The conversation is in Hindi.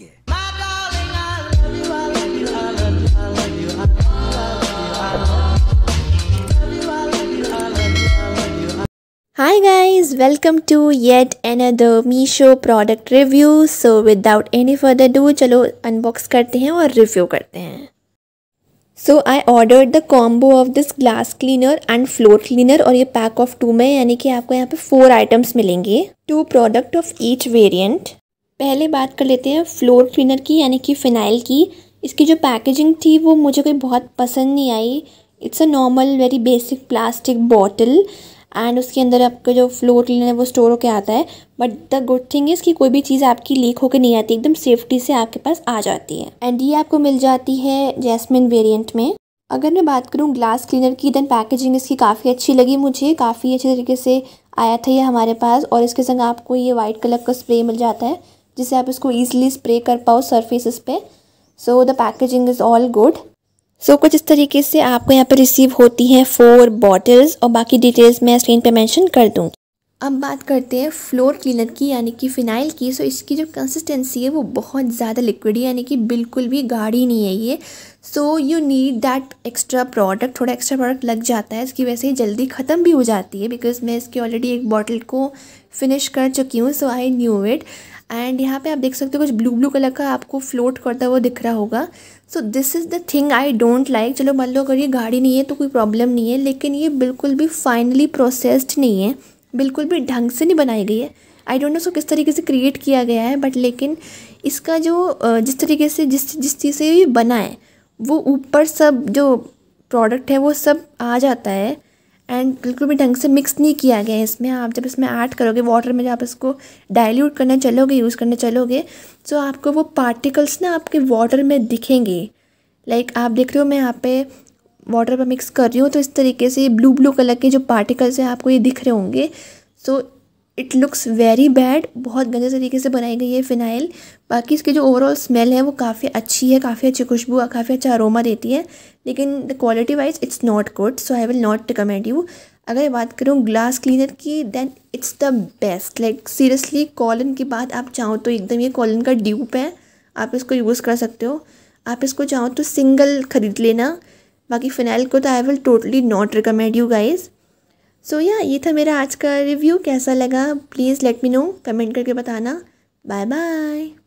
के Hi guys, welcome to yet another Meesho product review. So without any further ado, चलो unbox करते हैं और review करते हैं so I order the combo of this glass cleaner and floor cleaner और ये पैक ऑफ टू में यानी कि आपको यहाँ पे फोर आइटम्स मिलेंगे two product of each variant पहले बात कर लेते हैं फ्लोर क्लीनर की यानी कि फ़िनाइल की इसकी जो पैकेजिंग थी वो मुझे कोई बहुत पसंद नहीं आई it's a normal very basic plastic bottle and उसके अंदर आपका जो फ्लोर क्लीनर है वो स्टोर होकर आता है but the good thing is कि कोई भी चीज़ आपकी लीक होकर नहीं आती एकदम सेफ्टी से आपके पास आ जाती है एंड ये आपको मिल जाती है जैसमिन वेरियंट में अगर मैं बात करूँ ग्लास क्लीनर की देन पैकेजिंग इसकी काफ़ी अच्छी लगी मुझे काफ़ी अच्छे तरीके से आया था ये हमारे पास और इसके संग आपको ये वाइट कलर का स्प्रे मिल जाता है जिससे आप इसको ईजिली स्प्रे कर पाओ सर्फेसिस पे so the packaging is all good so कुछ इस तरीके से आपको यहाँ पर रिसीव होती हैं फोर बॉटल्स और बाकी डिटेल्स मैं स्क्रीन पे मेंशन कर दूँगी अब बात करते हैं फ्लोर क्लीनर की यानी कि फ़िनाइल की सो इसकी जो कंसिस्टेंसी है वो बहुत ज़्यादा लिक्विड है यानी कि बिल्कुल भी गाढ़ी नहीं है ये so you need that extra product थोड़ा एक्स्ट्रा प्रोडक्ट लग जाता है इसकी वजह से जल्दी ख़त्म भी हो जाती है बिकॉज मैं इसकी ऑलरेडी एक बॉटल को फिनिश कर चुकी हूँ so I knew it and यहाँ पे आप देख सकते हो कुछ ब्लू ब्लू कलर का आपको फ्लोट करता हुआ दिख रहा होगा so this is the thing I don't like चलो मान लो अगर ये गाड़ी नहीं है तो कोई प्रॉब्लम नहीं है लेकिन ये बिल्कुल भी फाइनली प्रोसेस्ड नहीं है बिल्कुल भी ढंग से नहीं बनाई गई है आई डोंट नो सो किस तरीके से क्रिएट किया गया है बट लेकिन इसका जो जिस तरीके से जिस जिस चीज़ से ये बना है वो ऊपर सब जो प्रोडक्ट है वो सब आ जाता है एंड बिल्कुल भी ढंग से मिक्स नहीं किया गया है इसमें आप जब इसमें ऐड करोगे वाटर में जब आप इसको डाइल्यूट करना चलोगे यूज़ करने चलोगे तो आपको वो पार्टिकल्स ना आपके वाटर में दिखेंगे लाइक आप देख रहे हो मैं यहाँ पे वाटर पर मिक्स कर रही हूँ तो इस तरीके से ब्लू ब्लू कलर के जो पार्टिकल्स हैं आपको ये दिख रहे होंगे so it looks very bad बहुत गंदे तरीके से बनाई गई है फ़िनाइल बाकी इसकी जो ओवरऑल स्मेल है वो काफ़ी अच्छी है काफ़ी अच्छी खुशबू काफ़ी अच्छा अरोमा देती है लेकिन the quality wise it's not good so I will not recommend you अगर बात करूँ ग्लास क्लीनर की then it's the best like seriously Colin की बात आप चाहो तो एकदम ये कॉलन का ड्यूप है आप इसको यूज़ कर सकते हो आप इसको चाहो तो सिंगल ख़रीद लेना बाकी फ़िनाइल को तो I will totally not recommend you guys so या ये था मेरा आज का रिव्यू कैसा लगा please let me know comment करके बताना बाय बाय